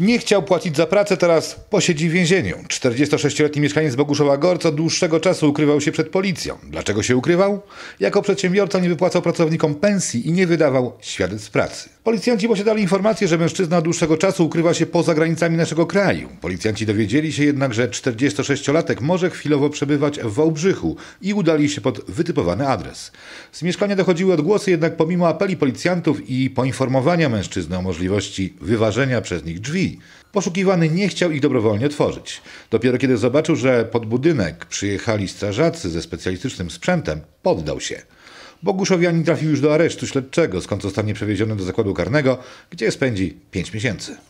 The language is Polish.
Nie chciał płacić za pracę, teraz posiedzi w więzieniu. 46-letni mieszkaniec Boguszowa Gorc dłuższego czasu ukrywał się przed policją. Dlaczego się ukrywał? Jako przedsiębiorca nie wypłacał pracownikom pensji i nie wydawał świadectw pracy. Policjanci posiadali informację, że mężczyzna od dłuższego czasu ukrywa się poza granicami naszego kraju. Policjanci dowiedzieli się jednak, że 46-latek może chwilowo przebywać w Wałbrzychu i udali się pod wytypowany adres. Z mieszkania dochodziły odgłosy, jednak pomimo apeli policjantów i poinformowania mężczyzny o możliwości wyważenia przez nich drzwi, poszukiwany nie chciał ich dobrowolnie otworzyć. Dopiero kiedy zobaczył, że pod budynek przyjechali strażacy ze specjalistycznym sprzętem, poddał się. Boguszowianin trafił już do aresztu śledczego, skąd zostanie przewieziony do zakładu karnego, gdzie spędzi 5 miesięcy.